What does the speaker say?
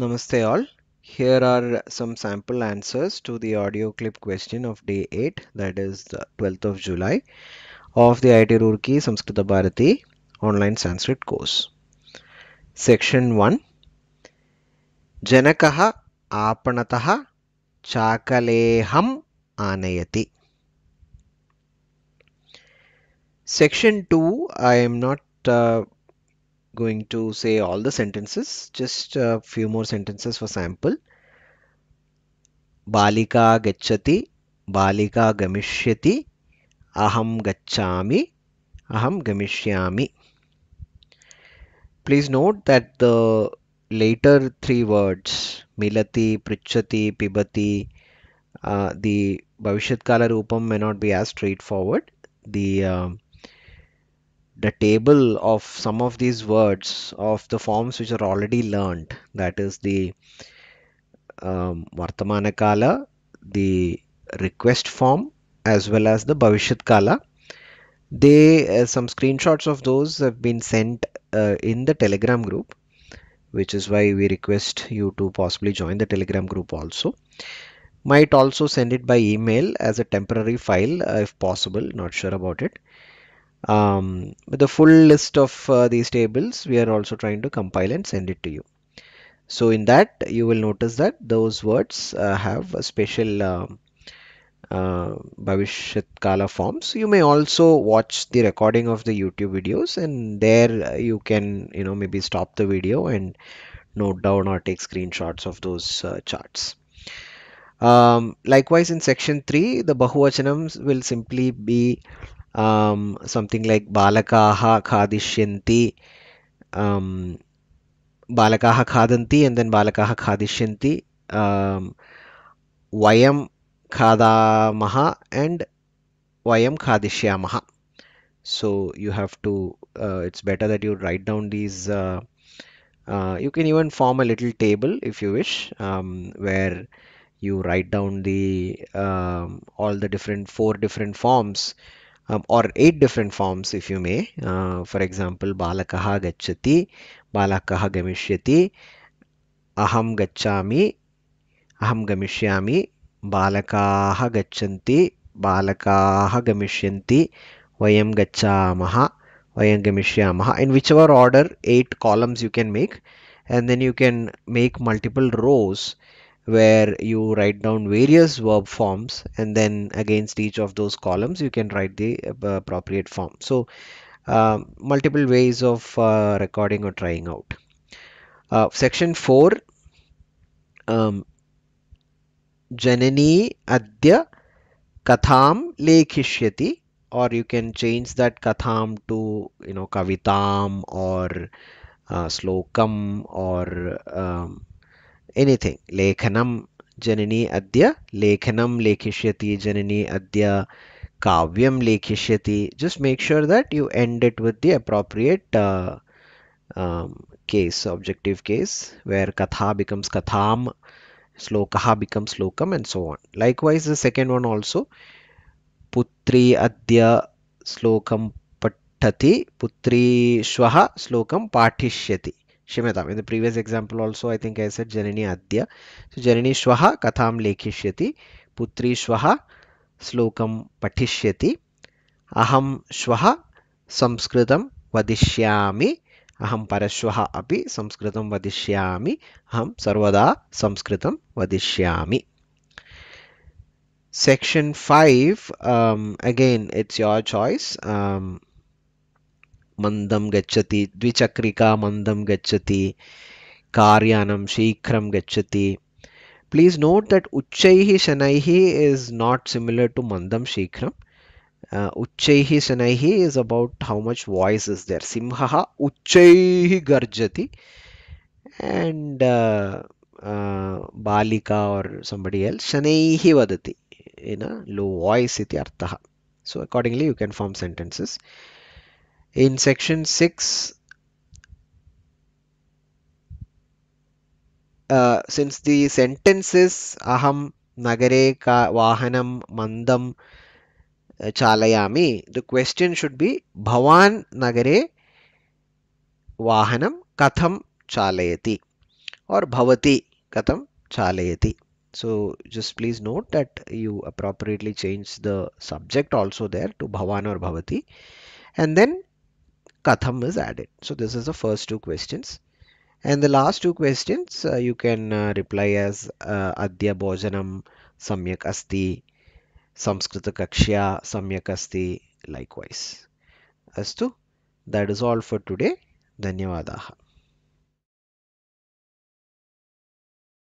Namaste all. Here are some sample answers to the audio clip question of day 8 that is the 12th of July of the IIT Roorkee Samskrita Bharati online Sanskrit course. Section 1 Janakaha Apanataha Chakaleham Anayati Section 2 I am not uh, going to say all the sentences, just a few more sentences for sample. Balika gacchati, Balika gamishyati, Aham gacchami, Aham gamishyami. Please note that the later three words, Milati, Prichati, Pibati, uh, the Bhavishyat Kala Rupam may not be as straightforward. The uh, the table of some of these words of the forms which are already learned that is the um, Vartamanakala, the request form as well as the Bhavishyat Kala. They, uh, some screenshots of those have been sent uh, in the Telegram group which is why we request you to possibly join the Telegram group also. Might also send it by email as a temporary file uh, if possible, not sure about it um, the full list of uh, these tables we are also trying to compile and send it to you so in that you will notice that those words uh, have a special um, uh, uh, Kala forms you may also watch the recording of the YouTube videos and there uh, you can you know maybe stop the video and note down or take screenshots of those uh, charts um, likewise in section 3 the Bahuvachanams will simply be um, something like balakaha khadishyanti um, balakaha khadanti and then balakaha khadishyanti um, vayam khadamaha and vayam khadishyamaha so you have to uh, it's better that you write down these uh, uh, you can even form a little table if you wish um, where you write down the um, all the different four different forms um, or eight different forms if you may. Uh, for example, balakaha gacchati, balakaha gamishyati, aham gacchami, aham gamishyami, balakaha gacchanti, balakaha gamishyanti, vayam gacchamaha, vayam gamishyamaha. In whichever order, eight columns you can make and then you can make multiple rows where you write down various verb forms and then against each of those columns you can write the uh, appropriate form so uh, multiple ways of uh, recording or trying out uh, section 4 um, janani adya katham lekhishyati or you can change that katham to you know kavitam or uh, slokam or um, anything. Lekhanam Janini Adya. Lekhanam Lekhishyati Janini Adya. Kavyam Lekhishyati. Just make sure that you end it with the appropriate uh, um, case, objective case, where Katha becomes Katham, Slokaha becomes Slokam, and so on. Likewise, the second one also. Putri Adya Slokam Patati. Putri Shwaha Slokam Patishyati. क्षम्यता in the previous example also I think I said जननी आद्य so जननी श्वः कथां लेखिष्यति पुत्री श्वः श्लोकं पठिष्यति अहं श्वः संस्कृतं वदिष्यामि अहम परश्वः अपि संस्कृतं वदिष्यामि अहम सर्वदा संस्कृतं वदिष्यामि section five again it's your choice मंदम गच्छति द्विचक्रिका मंदम गच्छति कार्यानम शीघ्र गच्छति प्लीज नोट दैट उच्च शन इज नॉट सिमिलर टू मंदम शीघ्र उच्च शन is about how much voice is there सिंह उच्च गर्जति एंड बालिका और संबड़ी एल शन वदती इन लो वॉइस अर्थ so accordingly you can form sentences In section 6, uh, since the sentences aham nagare ka vahanam mandam uh, chalayami, the question should be bhavan nagare vahanam katham chalayati or bhavati katham chalayati. So just please note that you appropriately change the subject also there to bhavan or bhavati and then Katham is added. So this is the first two questions. And the last two questions uh, you can uh, reply as uh, Samyakasthi, Bhojanam Samyak Asti, Samskrita Kakshya Samyak Asti likewise. Astu, that is all for today. Dhanyavadaha.